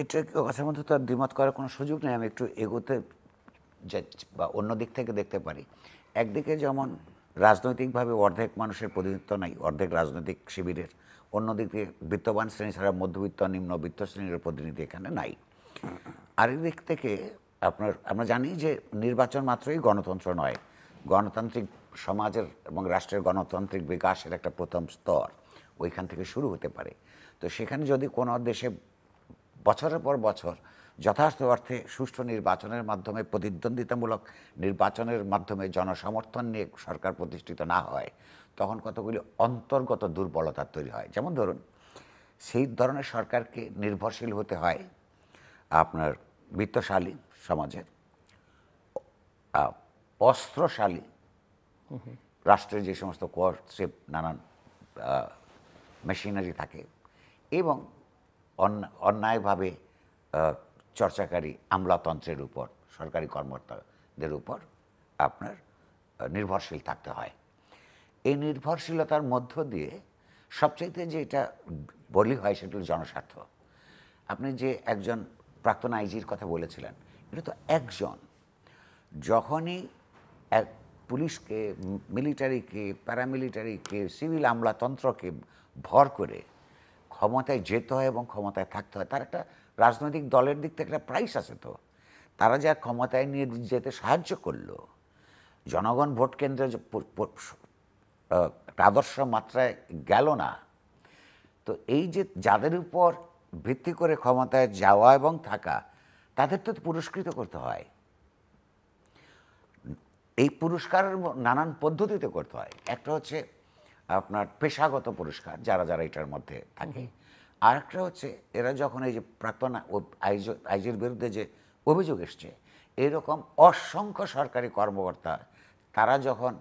এটা কথার মধ্যে তো আর দ্বিমত করার কোনো সুযোগ নেই আমি একটু এগোতে বা অন্য দিক থেকে দেখতে পারি একদিকে যেমন রাজনৈতিকভাবে অর্ধেক মানুষের প্রতিনিধিত্ব নাই অর্ধেক রাজনৈতিক শিবিরের অন্যদিকে বিত্তবান শ্রেণী ছাড়া মধ্যবিত্ত নিম্নবিত্ত শ্রেণীর প্রতিনিধি এখানে নাই আরেক দিক থেকে আপনার আমরা জানি যে নির্বাচন মাত্রই গণতন্ত্র নয় গণতান্ত্রিক সমাজের এবং রাষ্ট্রের গণতান্ত্রিক বিকাশের একটা প্রথম স্তর ওইখান থেকে শুরু হতে পারে তো সেখানে যদি কোনো দেশে বছরের পর বছর যথার্থ অর্থে সুষ্ঠু নির্বাচনের মাধ্যমে প্রতিদ্বন্দ্বিতামূলক নির্বাচনের মাধ্যমে জনসমর্থন নিয়ে সরকার প্রতিষ্ঠিত না হয় তখন কতগুলি অন্তর্গত দুর্বলতা তৈরি হয় যেমন ধরুন সেই ধরনের সরকারকে নির্ভরশীল হতে হয় আপনার বিত্তশালী সমাজের অস্ত্রশালী রাষ্ট্রের যে সমস্ত কোয়ারশিপ নানান মেশিনারি থাকে এবং অন্যায়ভাবে চর্চাকারী আমলাতন্ত্রের উপর সরকারি কর্মকর্তাদের উপর আপনার নির্ভরশীল থাকতে হয় এই নির্ভরশীলতার মধ্য দিয়ে সবচাইতে যে এটা বলি হয় সেটা হল জনস্বার্থ আপনি যে একজন প্রাক্তন আইজির কথা বলেছিলেন এটা তো একজন যখনই এক পুলিশকে মিলিটারিকে প্যারামিলিটারিকে সিভিল আমলাতন্ত্রকে ভর করে ক্ষমতায় যেতে হয় এবং ক্ষমতায় থাকতে হয় তার একটা রাজনৈতিক দলের দিক থেকে একটা প্রাইস আছে তো তারা যা ক্ষমতায় নিয়ে যেতে সাহায্য করলো জনগণ ভোট কেন্দ্রে আদর্শ মাত্রায় গেল না তো এই যে যাদের উপর ভিত্তি করে ক্ষমতায় যাওয়া এবং থাকা তাদের তো পুরস্কৃত করতে হয় এই পুরস্কারের নানান পদ্ধতিতে করতে হয় একটা হচ্ছে আপনার পেশাগত পুরস্কার যারা যারা এটার মধ্যে থাকে আরেকটা হচ্ছে এরা যখন এই যে প্রাক্তন আইজের বিরুদ্ধে যে অভিযোগ এসছে এরকম অসংখ্য সরকারি কর্মকর্তা তারা যখন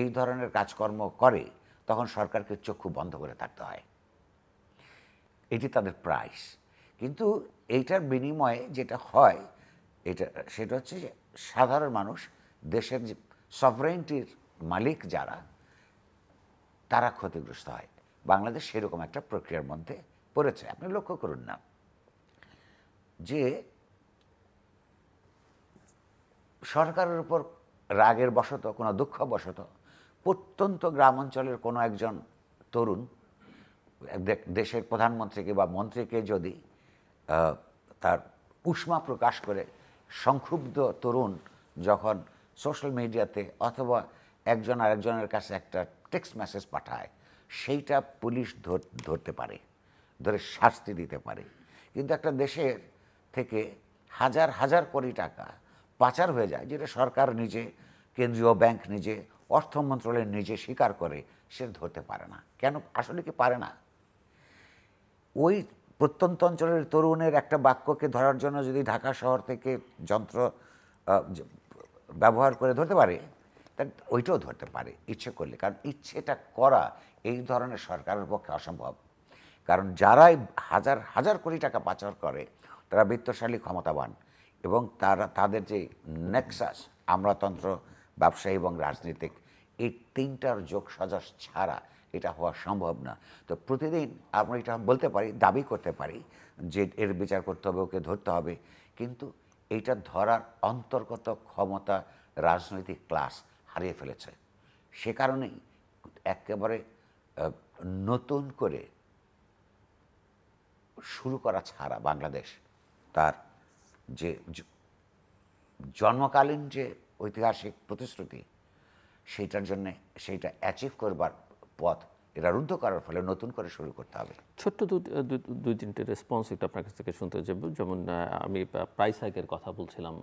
এই ধরনের কাজকর্ম করে তখন সরকারকে চক্ষু বন্ধ করে থাকতে হয় এটি তাদের প্রাইস কিন্তু এইটার বিনিময়ে যেটা হয় এটা সেটা হচ্ছে সাধারণ মানুষ দেশের যে সভরেন্টির মালিক যারা তারা ক্ষতিগ্রস্ত হয় বাংলাদেশ সেরকম একটা প্রক্রিয়ার মধ্যে পড়েছে আপনি লক্ষ্য করুন না যে সরকারের উপর রাগের বশত কোনো দুঃখ বশত প্রত্যন্ত গ্রাম অঞ্চলের কোনো একজন তরুণ দেশের প্রধানমন্ত্রীকে বা মন্ত্রীকে যদি তার উষ্মা প্রকাশ করে সংক্ষুব্ধ তরুণ যখন সোশ্যাল মিডিয়াতে অথবা একজন আরেকজনের কাছে একটা টেক্সট মেসেজ পাঠায় সেইটা পুলিশ ধরতে পারে ধরে শাস্তি দিতে পারে কিন্তু একটা দেশের থেকে হাজার হাজার কোটি টাকা পাচার হয়ে যায় যেটা সরকার নিজে কেন্দ্রীয় ব্যাংক নিজে অর্থ মন্ত্রণালয় নিজে স্বীকার করে সে ধরতে পারে না কেন আসলে কি পারে না ওই প্রত্যন্ত অঞ্চলের তরুণের একটা বাক্যকে ধরার জন্য যদি ঢাকা শহর থেকে যন্ত্র ব্যবহার করে ধরতে পারে তার ওইটাও ধরতে পারে ইচ্ছে করলে কারণ ইচ্ছেটা করা এই ধরনের সরকারের পক্ষে অসম্ভব কারণ যারাই হাজার হাজার কোটি টাকা পাচার করে তারা বৃত্তশালী ক্ষমতাবান এবং তারা তাদের যে নেক্সাস আমলাতন্ত্র ব্যবসায়ী এবং রাজনীতিক এই তিনটার যোগ সজাস ছাড়া এটা হওয়া সম্ভব না তো প্রতিদিন আমরা এটা বলতে পারি দাবি করতে পারি যে এর বিচার করতে হবে ওকে ধরতে হবে কিন্তু এটা ধরার অন্তর্গত ক্ষমতা রাজনৈতিক ক্লাস হারিয়ে ফেলেছে সে কারণেই একেবারে নতুন করে শুরু করা ছাড়া বাংলাদেশ তার যে জন্মকালীন যে ঐতিহাসিক প্রতিশ্রুতি সেইটার জন্যে সেইটা অ্যাচিভ করবার পথ এরা রুদ্ধ করার ফলে নতুন করে শুরু করতে হবে ছোট্ট দুই তিনটে রেসপন্স একটু আপনার কাছ থেকে শুনতে যাব যেমন আমি প্রাইস হাইকের কথা বলছিলাম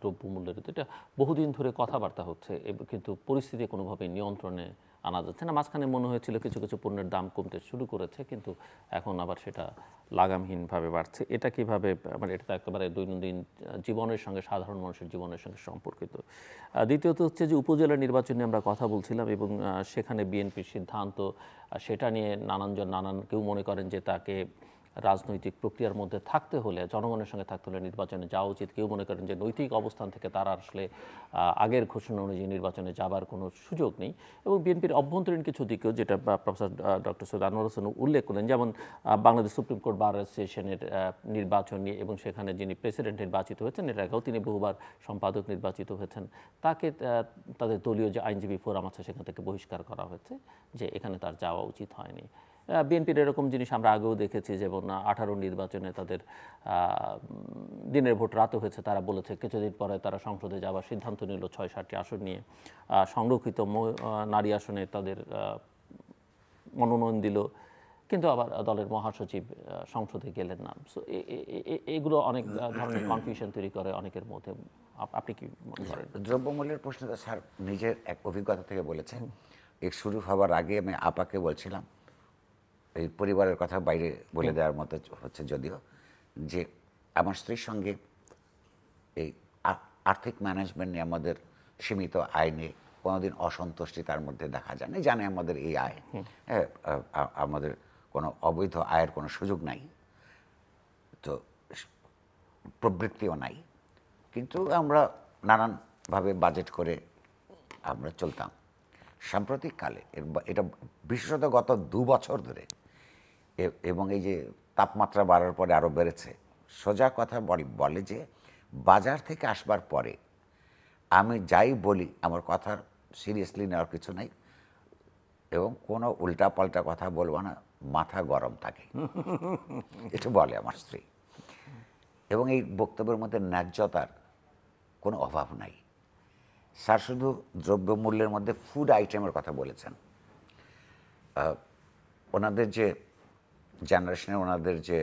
দ্রব্যমূল্যের এটা বহুদিন ধরে কথাবার্তা হচ্ছে কিন্তু পরিস্থিতি কোনোভাবে নিয়ন্ত্রণে আনা যাচ্ছে না মাঝখানে মনে হয়েছিল কিছু কিছু পণ্যের দাম কমতে শুরু করেছে কিন্তু এখন আবার সেটা লাগামহীনভাবে বাড়ছে এটা কীভাবে মানে এটা তো একেবারে দৈনন্দিন জীবনের সঙ্গে সাধারণ মানুষের জীবনের সঙ্গে সম্পর্কিত দ্বিতীয়ত হচ্ছে যে উপজেলা নির্বাচন নিয়ে আমরা কথা বলছিলাম এবং সেখানে বিএনপির সিদ্ধান্ত সেটা নিয়ে নানানজন নানান কেউ মনে করেন যে তাকে রাজনৈতিক প্রক্রিয়ার মধ্যে থাকতে হলে জনগণের সঙ্গে থাকতে হলে নির্বাচনে যাওয়া উচিত কেউ মনে করেন যে নৈতিক অবস্থান থেকে তারা আসলে আগের ঘোষণা অনুযায়ী নির্বাচনে যাবার কোনো সুযোগ নেই এবং বিএনপির অভ্যন্তরীণ কিছু দিকেও যেটা প্রফেসর ডক্টর সৈয়দ আনোয়ার হোসেন উল্লেখ করলেন যেমন বাংলাদেশ সুপ্রিম কোর্ট বার অ্যাসোসিয়েশনের নির্বাচন নিয়ে এবং সেখানে যিনি প্রেসিডেন্ট নির্বাচিত হয়েছেন এর আগেও তিনি বহুবার সম্পাদক নির্বাচিত হয়েছেন তাকে তাদের দলীয় যে আইনজীবী ফোরাম আছে সেখান থেকে বহিষ্কার করা হয়েছে যে এখানে তার যাওয়া উচিত হয়নি বিএনপির এরকম জিনিস আমরা আগেও দেখেছি যেমন আঠারো নির্বাচনে তাদের দিনের ভোট রাতও হয়েছে তারা বলেছে কিছুদিন পরে তারা সংসদে যাওয়ার সিদ্ধান্ত নিল ছয় সাতটি আসন নিয়ে সংরক্ষিত নারী আসনে তাদের মনোনয়ন দিল কিন্তু আবার দলের মহাসচিব সংসদে গেলেন না সো এগুলো অনেক ধরনের কনফিউশন তৈরি করে অনেকের মধ্যে আপনি কি মনে করেন দ্রব্যমূল্যের প্রশ্নটা স্যার নিজের এক অভিজ্ঞতা থেকে বলেছেন এক শুরু হওয়ার আগে আমি আপাকে বলছিলাম এই পরিবারের কথা বাইরে বলে দেওয়ার মতো হচ্ছে যদিও যে আমার স্ত্রীর সঙ্গে এই আর্থিক ম্যানেজমেন্ট নিয়ে আমাদের সীমিত আয় নিয়ে কোনোদিন অসন্তুষ্টি তার মধ্যে দেখা যায় না জানে আমাদের এই আয় আমাদের কোনো অবৈধ আয়ের কোনো সুযোগ নাই তো প্রবৃত্তিও নাই কিন্তু আমরা নানানভাবে বাজেট করে আমরা চলতাম সাম্প্রতিককালে এটা বিশেষত গত দু বছর ধরে এবং এই যে তাপমাত্রা বাড়ার পরে আরও বেড়েছে সোজা কথা বলে যে বাজার থেকে আসবার পরে আমি যাই বলি আমার কথার সিরিয়াসলি নেওয়ার কিছু নাই এবং কোনো উল্টাপাল্টা কথা বলবো না মাথা গরম থাকে এটা বলে আমার স্ত্রী এবং এই বক্তব্যের মধ্যে ন্যায্যতার কোনো অভাব নাই স্যার শুধু দ্রব্যমূল্যের মধ্যে ফুড আইটেমের কথা বলেছেন ওনাদের যে জেনারেশনের ওনাদের যে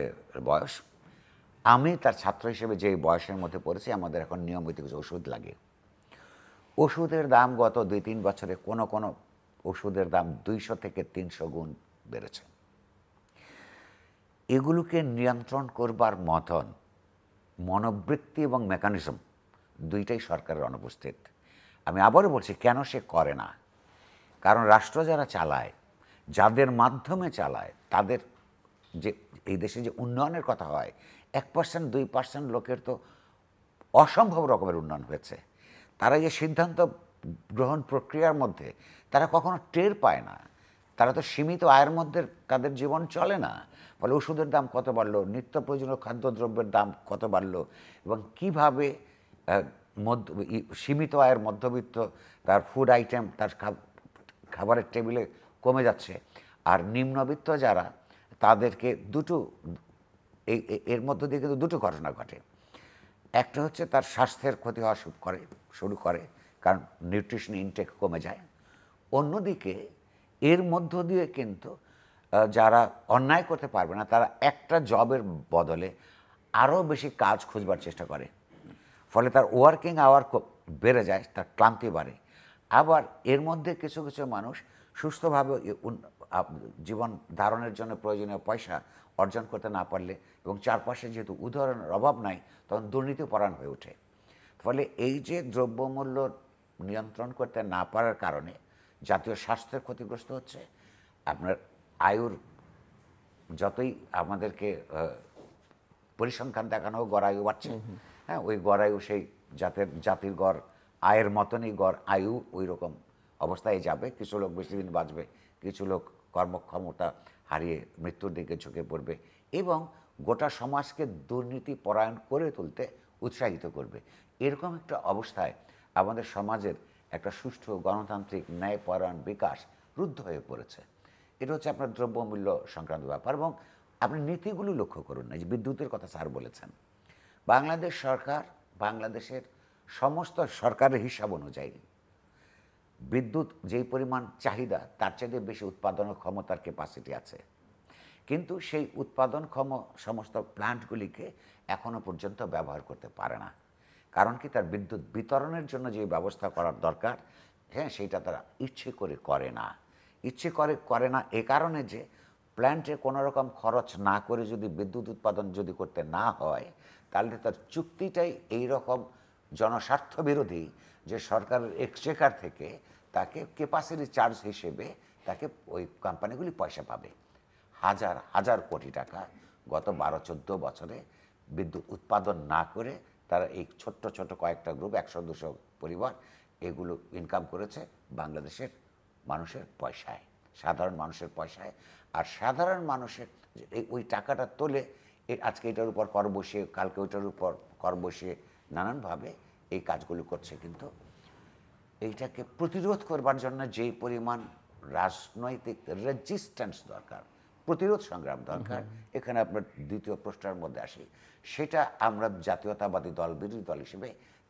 বয়স আমি তার ছাত্র হিসেবে যে বয়সের মধ্যে পড়েছি আমাদের এখন নিয়মিত কিছু ওষুধ লাগে ওষুধের দাম গত দুই তিন বছরে কোনো কোনো ওষুধের দাম দুইশো থেকে তিনশো গুণ বেড়েছে এগুলোকে নিয়ন্ত্রণ করবার মতন মনোবৃত্তি এবং মেকানিজম দুইটাই সরকারের অনুপস্থিত আমি আবারও বলছি কেন সে করে না কারণ রাষ্ট্র যারা চালায় যাদের মাধ্যমে চালায় তাদের যে এই দেশে যে উন্নয়নের কথা হয় এক পার্সেন্ট দুই পার্সেন্ট লোকের তো অসম্ভব রকমের উন্নয়ন হয়েছে তারা যে সিদ্ধান্ত গ্রহণ প্রক্রিয়ার মধ্যে তারা কখনো টের পায় না তারা তো সীমিত আয়ের মধ্যে তাদের জীবন চলে না ফলে ওষুধের দাম কত বাড়লো নিত্য প্রয়োজনীয় খাদ্যদ্রব্যের দাম কত বাড়লো এবং কীভাবে মধ্য সীমিত আয়ের মধ্যবিত্ত তার ফুড আইটেম তার খাবারের টেবিলে কমে যাচ্ছে আর নিম্নবিত্ত যারা তাদেরকে দুটো এর মধ্য দিয়ে কিন্তু দুটো ঘটনা ঘটে একটা হচ্ছে তার স্বাস্থ্যের ক্ষতি হওয়া শুরু করে শুরু করে কারণ নিউট্রিশন ইনটেক কমে যায় অন্যদিকে এর মধ্য দিয়ে কিন্তু যারা অন্যায় করতে পারবে না তারা একটা জবের বদলে আরও বেশি কাজ খুঁজবার চেষ্টা করে ফলে তার ওয়ার্কিং আওয়ার বেড়ে যায় তার ক্লান্তি বাড়ে আবার এর মধ্যে কিছু কিছু মানুষ সুস্থভাবে জীবন ধারণের জন্য প্রয়োজনীয় পয়সা অর্জন করতে না পারলে এবং চারপাশে যেহেতু উদাহরণের অভাব নাই তখন দুর্নীতিপরায়ণ হয়ে ওঠে ফলে এই যে দ্রব্যমূল্য নিয়ন্ত্রণ করতে না পারার কারণে জাতীয় স্বাস্থ্যের ক্ষতিগ্রস্ত হচ্ছে আপনার আয়ুর যতই আমাদেরকে পরিসংখ্যান দেখানো হোক আয়ু বাড়ছে হ্যাঁ ওই গড় আয়ু সেই জাতের জাতির গড় আয়ের মতনই গড় আয়ু ওই রকম অবস্থায় যাবে কিছু লোক বেশি দিন বাঁচবে কিছু লোক কর্মক্ষমতা হারিয়ে মৃত্যুর দিকে ঝুঁকে পড়বে এবং গোটা সমাজকে দুর্নীতি পরায়ণ করে তুলতে উৎসাহিত করবে এরকম একটা অবস্থায় আমাদের সমাজের একটা সুষ্ঠু গণতান্ত্রিক ন্যায়পরায়ণ বিকাশ রুদ্ধ হয়ে পড়েছে এটা হচ্ছে আপনার দ্রব্যমূল্য সংক্রান্ত ব্যাপার এবং আপনি নীতিগুলো লক্ষ্য করুন না যে বিদ্যুতের কথা স্যার বলেছেন বাংলাদেশ সরকার বাংলাদেশের সমস্ত সরকারের হিসাব অনুযায়ী বিদ্যুৎ যেই পরিমাণ চাহিদা তার চাইতে বেশি উৎপাদন ক্ষমতার ক্যাপাসিটি আছে কিন্তু সেই উৎপাদনক্ষম সমস্ত প্ল্যান্টগুলিকে এখনও পর্যন্ত ব্যবহার করতে পারে না কারণ কি তার বিদ্যুৎ বিতরণের জন্য যে ব্যবস্থা করার দরকার হ্যাঁ সেইটা তারা ইচ্ছে করে করে না ইচ্ছে করে করে না এ কারণে যে প্ল্যান্টে কোনো রকম খরচ না করে যদি বিদ্যুৎ উৎপাদন যদি করতে না হয় তাহলে তার চুক্তিটাই এই রকম জনস্বার্থ বিরোধী যে সরকারের এক্সচেকার থেকে তাকে ক্যাপাসিটি চার্জ হিসেবে তাকে ওই কোম্পানিগুলি পয়সা পাবে হাজার হাজার কোটি টাকা গত বারো চোদ্দ বছরে বিদ্যুৎ উৎপাদন না করে তারা এই ছোট্ট ছোট কয়েকটা গ্রুপ একশো দুশো পরিবার এগুলো ইনকাম করেছে বাংলাদেশের মানুষের পয়সায় সাধারণ মানুষের পয়সায় আর সাধারণ মানুষের ওই টাকাটা তোলে আজকে এটার উপর কর বসিয়ে কালকে ওইটার উপর কর বসিয়ে নানানভাবে এই কাজগুলো করছে কিন্তু এইটাকে প্রতিরোধ করবার জন্য যে পরিমাণ রাজনৈতিক রেজিস্ট্যান্স দরকার প্রতিরোধ সংগ্রাম দরকার এখানে আপনার দ্বিতীয় প্রশ্নের মধ্যে আসি সেটা আমরা জাতীয়তাবাদী দল বিরোধী দল হিসেবে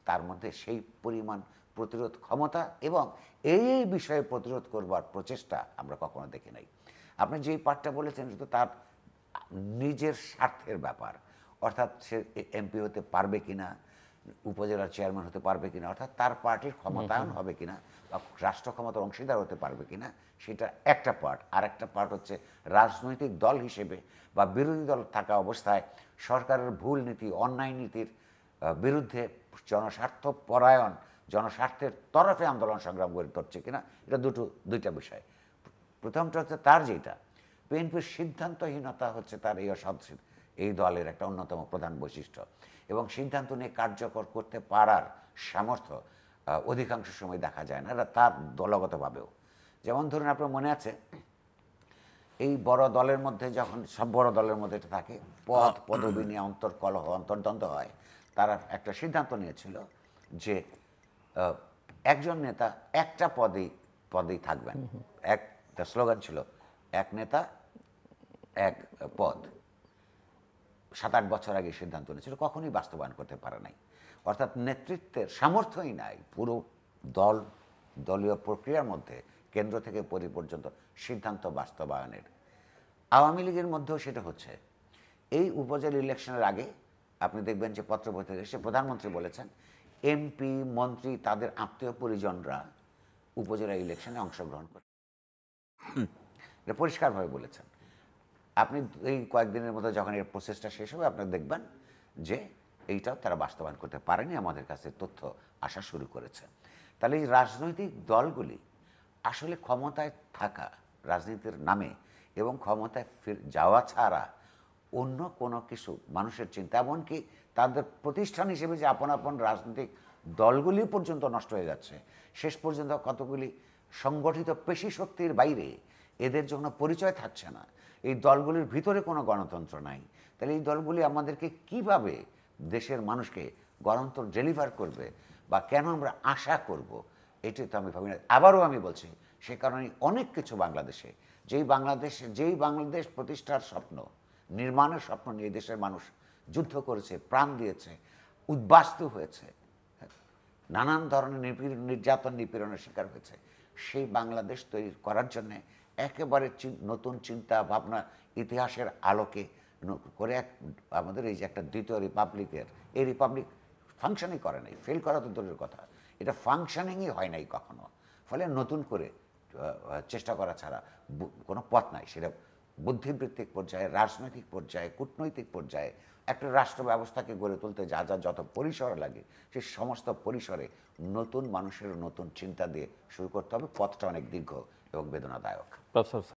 তার মধ্যে সেই পরিমাণ প্রতিরোধ ক্ষমতা এবং এই এই বিষয়ে প্রতিরোধ করবার প্রচেষ্টা আমরা কখনো দেখি নাই আপনি যেই পাঠটা বলেছেন শুধু তার নিজের স্বার্থের ব্যাপার অর্থাৎ সে এমপি হতে পারবে কি না উপজেলার চেয়ারম্যান হতে পারবে কিনা অর্থাৎ তার পার্টির ক্ষমতায়ন হবে কিনা বা রাষ্ট্র ক্ষমতার অংশীদার হতে পারবে কিনা সেটা একটা পার্ট আর একটা পার্ট হচ্ছে রাজনৈতিক দল হিসেবে বা বিরোধী দল থাকা অবস্থায় সরকারের ভুল নীতি অন্যায় নীতির বিরুদ্ধে জনস্বার্থ পরায়ণ জনস্বার্থের তরফে আন্দোলন সংগ্রাম গড়ে তুলছে কিনা এটা দুটো দুইটা বিষয় প্রথমটা হচ্ছে তার যেটা বিএনপির সিদ্ধান্তহীনতা হচ্ছে তার এই অসাধ এই দলের একটা অন্যতম প্রধান বৈশিষ্ট্য এবং সিদ্ধান্ত নিয়ে কার্যকর করতে পারার সামর্থ্য অধিকাংশ সময় দেখা যায় না তার দলগতভাবেও যেমন ধরুন আপনার মনে আছে এই বড় দলের মধ্যে যখন সব বড় দলের মধ্যে এটা থাকে পদ পদবী নিয়ে অন্তর্কলহ অন্তর্দ্বন্দ্ব হয় তারা একটা সিদ্ধান্ত নিয়েছিল যে একজন নেতা একটা পদেই পদেই থাকবেন এক স্লোগান ছিল এক নেতা এক পদ সাত আট বছর আগে সিদ্ধান্ত নিয়েছিল কখনোই বাস্তবায়ন করতে পারে নাই অর্থাৎ নেতৃত্বের সামর্থ্যই নাই পুরো দল দলীয় প্রক্রিয়ার মধ্যে কেন্দ্র থেকে পরি পর্যন্ত সিদ্ধান্ত বাস্তবায়নের আওয়ামী লীগের মধ্যেও সেটা হচ্ছে এই উপজেলা ইলেকশনের আগে আপনি দেখবেন যে পত্রপত্রিকা সে প্রধানমন্ত্রী বলেছেন এমপি মন্ত্রী তাদের আত্মীয় পরিজনরা উপজেলা ইলেকশনে অংশগ্রহণ করে এটা পরিষ্কারভাবে বলেছেন আপনি এই কয়েকদিনের মধ্যে যখন এর প্রসেসটা শেষ হবে আপনারা দেখবেন যে এইটাও তারা বাস্তবায়ন করতে পারেনি আমাদের কাছে তথ্য আসা শুরু করেছে তাহলে এই রাজনৈতিক দলগুলি আসলে ক্ষমতায় থাকা রাজনীতির নামে এবং ক্ষমতায় ফির যাওয়া ছাড়া অন্য কোনো কিছু মানুষের চিন্তা এমনকি তাদের প্রতিষ্ঠান হিসেবে যে আপন আপন রাজনৈতিক দলগুলি পর্যন্ত নষ্ট হয়ে যাচ্ছে শেষ পর্যন্ত কতগুলি সংগঠিত পেশি শক্তির বাইরে এদের জন্য পরিচয় থাকছে না এই দলগুলির ভিতরে কোনো গণতন্ত্র নাই তাহলে এই দলগুলি আমাদেরকে কিভাবে দেশের মানুষকে গণতন্ত্র ডেলিভার করবে বা কেন আমরা আশা করব এটি তো আমি ভাবি না আবারও আমি বলছি সে কারণে অনেক কিছু বাংলাদেশে যেই বাংলাদেশে যেই বাংলাদেশ প্রতিষ্ঠার স্বপ্ন নির্মাণের স্বপ্ন নিয়ে দেশের মানুষ যুদ্ধ করেছে প্রাণ দিয়েছে উদ্বাস্তু হয়েছে হ্যাঁ, নানান ধরনের নির্যাতন নিপীড়নের শিকার হয়েছে সেই বাংলাদেশ তৈরি করার জন্যে একেবারে নতুন চিন্তা ভাবনা ইতিহাসের আলোকে করে এক আমাদের এই যে একটা দ্বিতীয় রিপাবলিকের এই রিপাবলিক ফাংশনই করে নাই ফেল করা তো দূরের কথা এটা ফাংশনিংই হয় নাই কখনো ফলে নতুন করে চেষ্টা করা ছাড়া কোনো পথ নাই সেটা বুদ্ধিবৃত্তিক পর্যায়ে রাজনৈতিক পর্যায়ে কূটনৈতিক পর্যায়ে একটা রাষ্ট্র ব্যবস্থাকে গড়ে তুলতে যা যা যত পরিসর লাগে সেই সমস্ত পরিসরে নতুন মানুষের নতুন চিন্তা দিয়ে শুরু করতে হবে পথটা অনেক দীর্ঘ evo gde do nadajoka. Profesor